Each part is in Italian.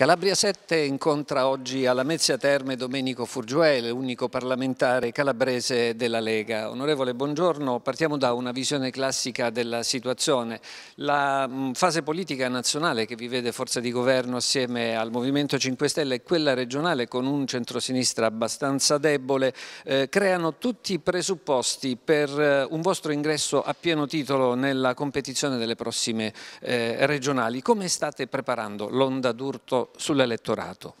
Calabria 7 incontra oggi alla Mezia Terme Domenico Furgiuele, unico parlamentare calabrese della Lega. Onorevole, buongiorno. Partiamo da una visione classica della situazione. La mm, fase politica nazionale che vi vede forza di governo assieme al Movimento 5 Stelle e quella regionale con un centrosinistra abbastanza debole eh, creano tutti i presupposti per eh, un vostro ingresso a pieno titolo nella competizione delle prossime eh, regionali. Come state preparando l'onda d'urto sull'elettorato.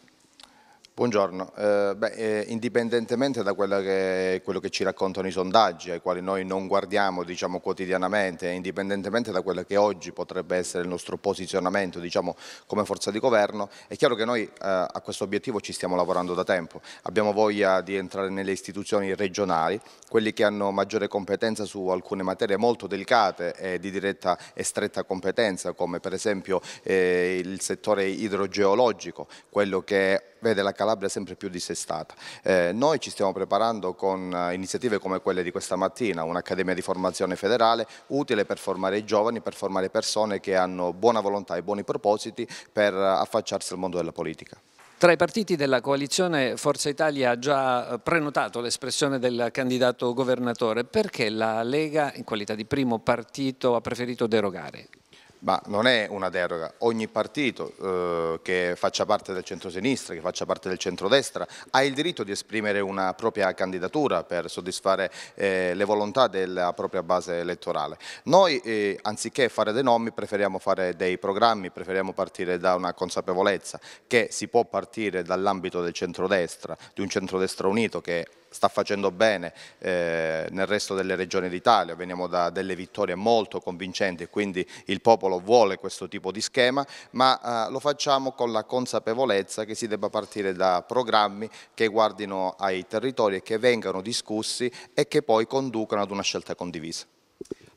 Buongiorno, eh, beh, eh, indipendentemente da che, quello che ci raccontano i sondaggi ai quali noi non guardiamo diciamo, quotidianamente, indipendentemente da quello che oggi potrebbe essere il nostro posizionamento diciamo, come forza di governo, è chiaro che noi eh, a questo obiettivo ci stiamo lavorando da tempo. Abbiamo voglia di entrare nelle istituzioni regionali, quelli che hanno maggiore competenza su alcune materie molto delicate e di diretta e stretta competenza come per esempio eh, il settore idrogeologico, quello che vede la Calabria sempre più dissestata. Eh, noi ci stiamo preparando con eh, iniziative come quelle di questa mattina, un'accademia di formazione federale utile per formare i giovani, per formare persone che hanno buona volontà e buoni propositi per eh, affacciarsi al mondo della politica. Tra i partiti della coalizione Forza Italia ha già eh, prenotato l'espressione del candidato governatore. Perché la Lega, in qualità di primo partito, ha preferito derogare? Ma non è una deroga, ogni partito eh, che faccia parte del centrosinistra, che faccia parte del centrodestra, ha il diritto di esprimere una propria candidatura per soddisfare eh, le volontà della propria base elettorale. Noi, eh, anziché fare dei nomi, preferiamo fare dei programmi, preferiamo partire da una consapevolezza che si può partire dall'ambito del centrodestra, di un centrodestra unito che sta facendo bene eh, nel resto delle regioni d'Italia, veniamo da delle vittorie molto convincenti e quindi il popolo vuole questo tipo di schema, ma eh, lo facciamo con la consapevolezza che si debba partire da programmi che guardino ai territori e che vengano discussi e che poi conducano ad una scelta condivisa.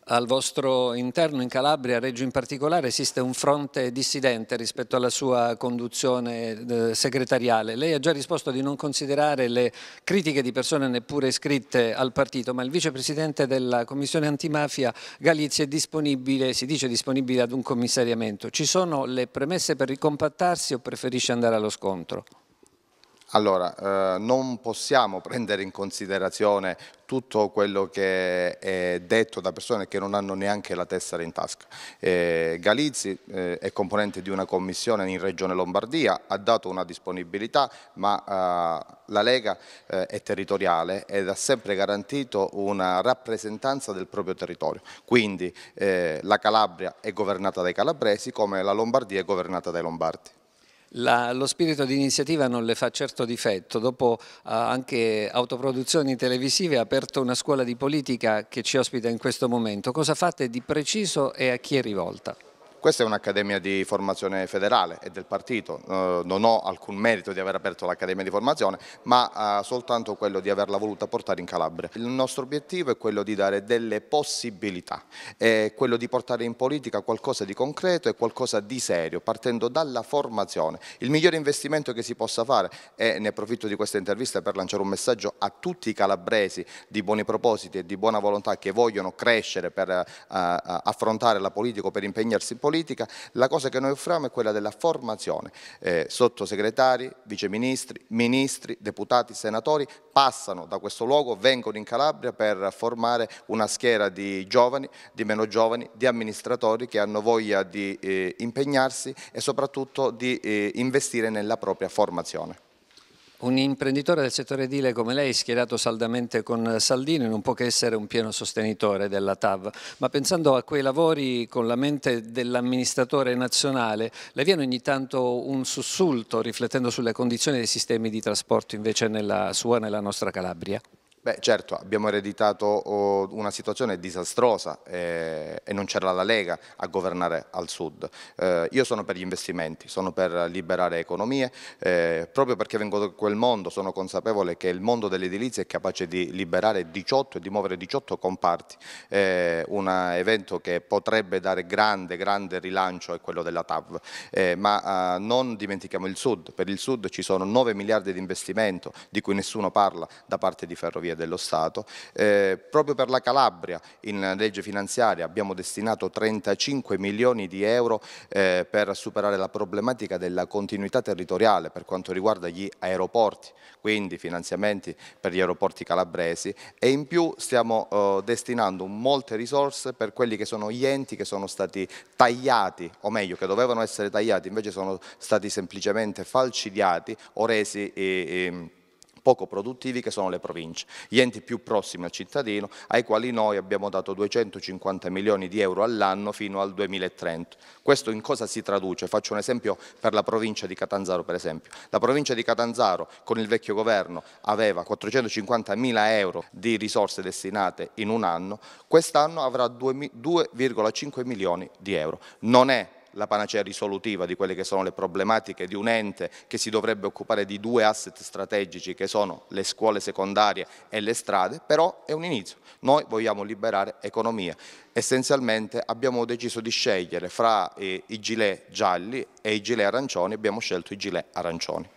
Al vostro interno in Calabria, a Reggio in particolare, esiste un fronte dissidente rispetto alla sua conduzione eh, segretariale. Lei ha già risposto di non considerare le critiche di persone neppure iscritte al partito, ma il vicepresidente della Commissione antimafia Galizia è disponibile, si dice disponibile ad un commissariamento. Ci sono le premesse per ricompattarsi o preferisce andare allo scontro? Allora, eh, non possiamo prendere in considerazione tutto quello che è detto da persone che non hanno neanche la tessera in tasca. Eh, Galizzi eh, è componente di una commissione in Regione Lombardia, ha dato una disponibilità, ma eh, la Lega eh, è territoriale ed ha sempre garantito una rappresentanza del proprio territorio. Quindi eh, la Calabria è governata dai calabresi come la Lombardia è governata dai lombardi. La, lo spirito di iniziativa non le fa certo difetto, dopo eh, anche autoproduzioni televisive ha aperto una scuola di politica che ci ospita in questo momento. Cosa fate di preciso e a chi è rivolta? Questa è un'accademia di formazione federale e del partito, eh, non ho alcun merito di aver aperto l'accademia di formazione, ma eh, soltanto quello di averla voluta portare in Calabria. Il nostro obiettivo è quello di dare delle possibilità, è quello di portare in politica qualcosa di concreto e qualcosa di serio, partendo dalla formazione. Il migliore investimento che si possa fare, e ne approfitto di questa intervista per lanciare un messaggio a tutti i calabresi di buoni propositi e di buona volontà che vogliono crescere per eh, affrontare la politica o per impegnarsi in politica, politica, la cosa che noi offriamo è quella della formazione. Eh, sottosegretari, viceministri, ministri, deputati, senatori passano da questo luogo, vengono in Calabria per formare una schiera di giovani, di meno giovani, di amministratori che hanno voglia di eh, impegnarsi e soprattutto di eh, investire nella propria formazione. Un imprenditore del settore edile come lei, schierato saldamente con Saldini, non può che essere un pieno sostenitore della TAV, ma pensando a quei lavori con la mente dell'amministratore nazionale, le viene ogni tanto un sussulto riflettendo sulle condizioni dei sistemi di trasporto invece nella sua, nella nostra Calabria? Beh certo, abbiamo ereditato una situazione disastrosa eh, e non c'era la Lega a governare al sud. Eh, io sono per gli investimenti, sono per liberare economie, eh, proprio perché vengo da quel mondo, sono consapevole che il mondo dell'edilizia è capace di liberare 18 e di muovere 18 comparti. Eh, un evento che potrebbe dare grande, grande rilancio è quello della TAV, eh, ma eh, non dimentichiamo il sud, per il sud ci sono 9 miliardi di investimento di cui nessuno parla da parte di Ferrovie materia dello Stato. Eh, proprio per la Calabria in legge finanziaria abbiamo destinato 35 milioni di euro eh, per superare la problematica della continuità territoriale per quanto riguarda gli aeroporti, quindi finanziamenti per gli aeroporti calabresi e in più stiamo eh, destinando molte risorse per quelli che sono gli enti che sono stati tagliati, o meglio che dovevano essere tagliati, invece sono stati semplicemente falcidiati o resi... E, eh, e, ehm, poco produttivi che sono le province, gli enti più prossimi al cittadino ai quali noi abbiamo dato 250 milioni di euro all'anno fino al 2030. Questo in cosa si traduce? Faccio un esempio per la provincia di Catanzaro per esempio. La provincia di Catanzaro con il vecchio governo aveva 450 mila euro di risorse destinate in un anno, quest'anno avrà 2,5 milioni di euro. Non è la panacea risolutiva di quelle che sono le problematiche di un ente che si dovrebbe occupare di due asset strategici che sono le scuole secondarie e le strade, però è un inizio. Noi vogliamo liberare economia. Essenzialmente abbiamo deciso di scegliere fra eh, i gilet gialli e i gilet arancioni, abbiamo scelto i gilet arancioni.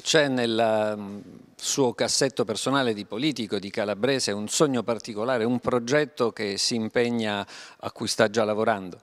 C'è nel ehm, suo cassetto personale di politico, di calabrese, un sogno particolare, un progetto che si impegna a cui sta già lavorando?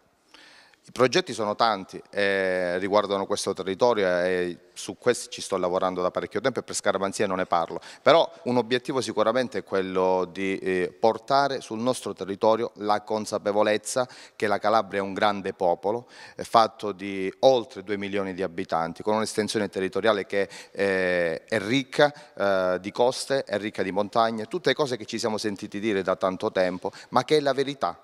I progetti sono tanti, eh, riguardano questo territorio e su questo ci sto lavorando da parecchio tempo e per scaramanzia non ne parlo, però un obiettivo sicuramente è quello di eh, portare sul nostro territorio la consapevolezza che la Calabria è un grande popolo, è eh, fatto di oltre 2 milioni di abitanti, con un'estensione territoriale che eh, è ricca di coste, è ricca di montagne, tutte cose che ci siamo sentiti dire da tanto tempo, ma che è la verità.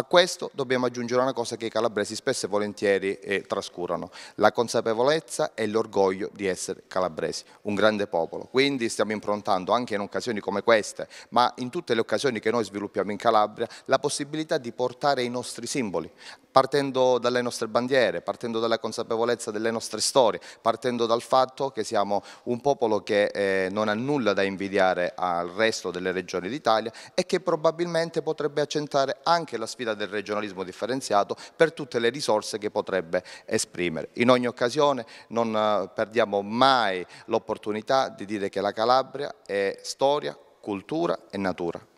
A questo dobbiamo aggiungere una cosa che i calabresi spesso e volentieri eh, trascurano, la consapevolezza e l'orgoglio di essere calabresi, un grande popolo. Quindi stiamo improntando anche in occasioni come queste, ma in tutte le occasioni che noi sviluppiamo in Calabria, la possibilità di portare i nostri simboli, partendo dalle nostre bandiere, partendo dalla consapevolezza delle nostre storie, partendo dal fatto che siamo un popolo che eh, non ha nulla da invidiare al resto delle regioni d'Italia e che probabilmente potrebbe accentare anche la sfida necessità del regionalismo differenziato per tutte le risorse che potrebbe esprimere. In ogni occasione non eh, perdiamo mai l'opportunità di dire che la Calabria è storia, cultura e natura.